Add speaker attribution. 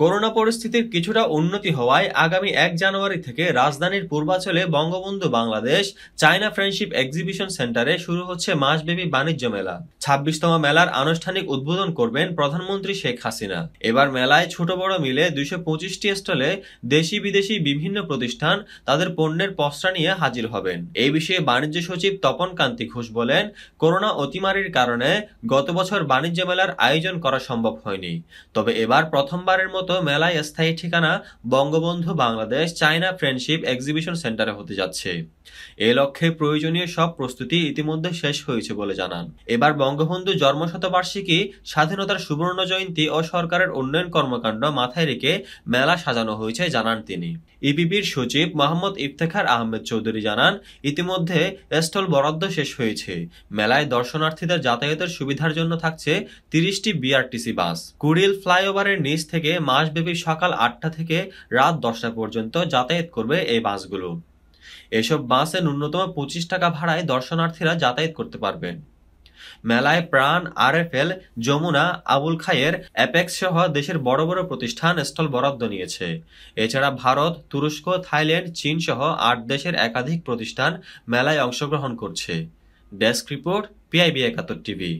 Speaker 1: corona পরিস্থিতির কিছুটা উন্নতি হওয়ায় আগামী এক জানুয়ারি থেকে রাজধানীর পূর্বাচলে Bangabandhu Bangladesh China friendship exhibition সেন্টারে শুরু হচ্ছে মাসব্যাপী বাণিজ্য মেলা ছাব্বিশতম মেলার আনুষ্ঠানিক উদ্বোধন করবেন প্রধানমন্ত্রী শেখ হাসিনা এবার মেলায় ছোট বড় মিলে দুইশো পঁচিশটি স্টলে দেশি বিদেশি বিভিন্ন প্রতিষ্ঠান তাদের পণ্যের পসরা নিয়ে হাজির হবেন এই বিষয়ে বাণিজ্য সচিব তপন কান্তি ঘোষ বলেন করোনা অতিমারির কারণে গত বছর বাণিজ্য মেলার আয়োজন করা সম্ভব হয়নি তবে এবার প্রথমবারের মতো মতো মেলায় স্থায়ী ঠিকানা Bangabandhu Bangladesh China friendship exhibition সেন্টারে হতে যাচ্ছে এ লক্ষ্যে প্রয়োজনীয় সব প্রস্তুতি ইতিমধ্যে শেষ হয়েছে বলে জানান এবার বঙ্গবন্ধু জন্মশতবার্ষিকী স্বাধীনতার সুবর্ণ জয়ন্তী ও সরকারের উন্নয়ন কর্মকাণ্ড মাথায় রেখে মেলা সাজানো হয়েছে জানান তিনি ইপিপির সচিব মোহাম্মদ ইফতেখার আহমেদ চৌধুরী জানান ইতিমধ্যে স্টল বরাদ্দ শেষ হয়েছে মেলায় দর্শনার্থীদের যাতায়াতের সুবিধার জন্য থাকছে তিরিশটি বিআরটিসি বাস কুড়িল ফ্লাইওভারের নিচ থেকে মা মাসব্যাপী সকাল আটটা থেকে রাত দশটা পর্যন্ত যাতায়াত করবে এই বাসগুলো এসব বাসে ন্যূনতম পঁচিশ টাকা ভাড়ায় দর্শনার্থীরা যাতায়াত করতে পারবেন মেলায় প্রাণ আরএফএল যমুনা আবুল খায়ের অ্যাপেক্স সহ দেশের বড় বড় প্রতিষ্ঠান স্থল বরাদ্দ নিয়েছে এছাড়া ভারত তুরস্ক থাইল্যান্ড চীন সহ আট দেশের একাধিক প্রতিষ্ঠান মেলায় অংশগ্রহণ করছে
Speaker 2: desk report PIB Ekattor TV